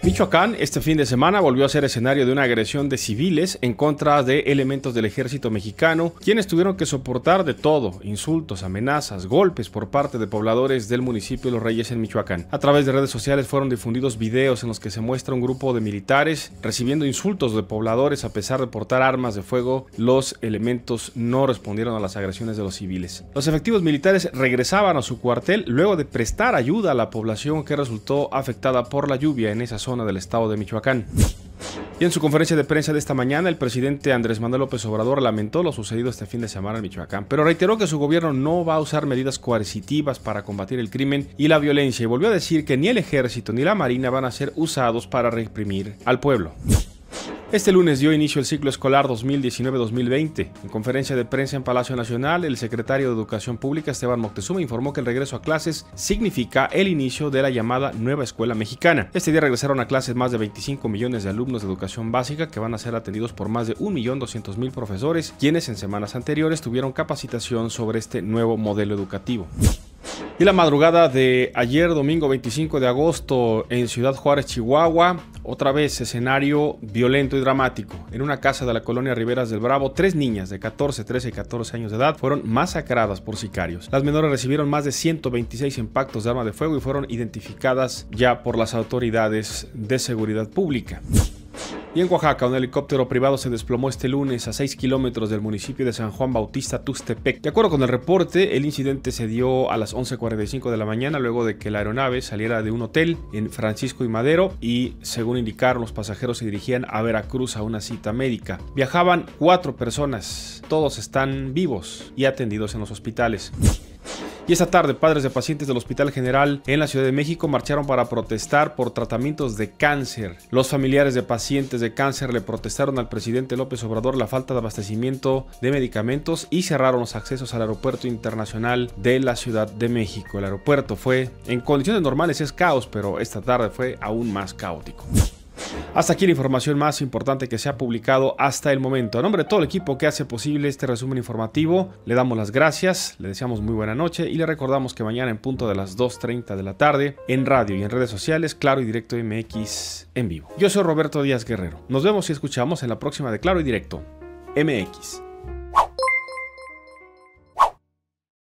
Michoacán este fin de semana volvió a ser escenario de una agresión de civiles en contra de elementos del ejército mexicano, quienes tuvieron que soportar de todo, insultos, amenazas, golpes por parte de pobladores del municipio Los Reyes en Michoacán. A través de redes sociales fueron difundidos videos en los que se muestra un grupo de militares recibiendo insultos de pobladores a pesar de portar armas de fuego, los elementos no respondieron a las agresiones de los civiles. Los efectivos militares regresaban a su cuartel luego de prestar ayuda a la población que resultó afectada por la lluvia en esa zona zona del estado de Michoacán. Y en su conferencia de prensa de esta mañana, el presidente Andrés Manuel López Obrador lamentó lo sucedido este fin de semana en Michoacán, pero reiteró que su gobierno no va a usar medidas coercitivas para combatir el crimen y la violencia y volvió a decir que ni el ejército ni la marina van a ser usados para reprimir al pueblo. Este lunes dio inicio el ciclo escolar 2019-2020. En conferencia de prensa en Palacio Nacional, el secretario de Educación Pública Esteban Moctezuma informó que el regreso a clases significa el inicio de la llamada Nueva Escuela Mexicana. Este día regresaron a clases más de 25 millones de alumnos de educación básica que van a ser atendidos por más de 1.200.000 profesores, quienes en semanas anteriores tuvieron capacitación sobre este nuevo modelo educativo. Y la madrugada de ayer, domingo 25 de agosto, en Ciudad Juárez, Chihuahua, otra vez escenario violento y dramático. En una casa de la colonia Riberas del Bravo, tres niñas de 14, 13 y 14 años de edad fueron masacradas por sicarios. Las menores recibieron más de 126 impactos de arma de fuego y fueron identificadas ya por las autoridades de seguridad pública. Y en Oaxaca, un helicóptero privado se desplomó este lunes a 6 kilómetros del municipio de San Juan Bautista Tustepec. De acuerdo con el reporte, el incidente se dio a las 11.45 de la mañana luego de que la aeronave saliera de un hotel en Francisco y Madero y, según indicaron, los pasajeros se dirigían a Veracruz a una cita médica. Viajaban cuatro personas, todos están vivos y atendidos en los hospitales. Y esta tarde, padres de pacientes del Hospital General en la Ciudad de México marcharon para protestar por tratamientos de cáncer. Los familiares de pacientes de cáncer le protestaron al presidente López Obrador la falta de abastecimiento de medicamentos y cerraron los accesos al aeropuerto internacional de la Ciudad de México. El aeropuerto fue, en condiciones normales es caos, pero esta tarde fue aún más caótico. Hasta aquí la información más importante que se ha publicado hasta el momento. A nombre de todo el equipo que hace posible este resumen informativo, le damos las gracias, le deseamos muy buena noche y le recordamos que mañana en punto de las 2.30 de la tarde, en radio y en redes sociales, Claro y Directo MX en vivo. Yo soy Roberto Díaz Guerrero. Nos vemos y escuchamos en la próxima de Claro y Directo MX.